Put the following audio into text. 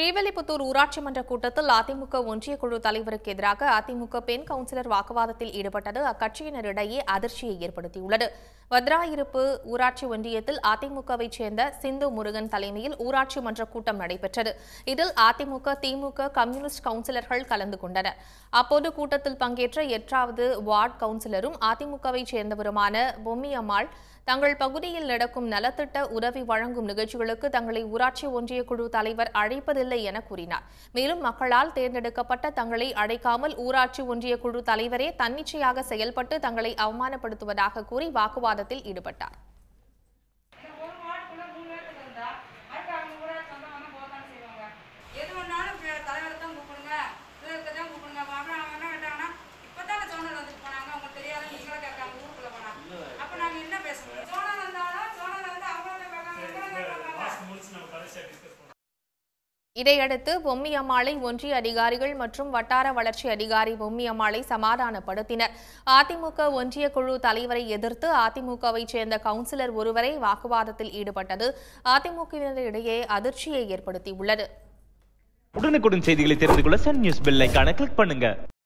ஸ்ரீவில்லிபுத்தூர் ஊராட்சி மன்ற கூட்டத்தில் அதிமுக ஒன்றியக் குழு தலைவருக்கு எதிராக அதிமுக பெண் கவுன்சிலர் வாக்குவாதத்தில் ஈடுபட்டது அக்கட்சியினரிடையே அதிர்ச்சியை ஏற்படுத்தியுள்ளது வத்ராயிருப்பு ஊராட்சி ஒன்றியத்தில் அதிமுகவை சேர்ந்த சிந்து முருகன் தலைமையில் ஊராட்சி மன்ற கூட்டம் நடைபெற்றது இதில் அதிமுக திமுக கம்யூனிஸ்ட் கவுன்சிலர்கள் கலந்து கொண்டனர் அப்போது கூட்டத்தில் பங்கேற்ற எட்டாவது வார்டு கவுன்சிலரும் அதிமுகவை சேர்ந்தவருமான பொம்மியம்மாள் தங்கள் பகுதியில் நடக்கும் நலத்திட்ட உதவி வழங்கும் நிகழ்ச்சிகளுக்கு தங்களை ஊராட்சி ஒன்றிய குழு தலைவர் அழைப்பதில் தரவில்லை என கூறினார் மேலும் மக்களால் தேர்ந்தெடுக்கப்பட்ட தங்களை அடைக்காமல் ஊராட்சி ஒன்றிய குழு தலைவரே தன்னிச்சையாக செயல்பட்டு தங்களை அவமானப்படுத்துவதாக கூறி வாக்குவாதத்தில் ஈடுபட்டார் இதையடுத்து பொம்மியம்மாளை ஒன்றிய அதிகாரிகள் மற்றும் வட்டார வளர்ச்சி அதிகாரி பொம்மியம்மாளை சமாதானப்படுத்தினர் அதிமுக ஒன்றிய குழு தலைவரை எதிர்த்து அதிமுகவை சேர்ந்த கவுன்சிலர் ஒருவரை வாக்குவாதத்தில் ஈடுபட்டது அதிமுகவினரிடையே அதிர்ச்சியை ஏற்படுத்தியுள்ளது உடனுக்குடன் செய்திகளை தெரிந்து கொள்ள சன் நியூஸ் பெல் கிளிக் பண்ணுங்க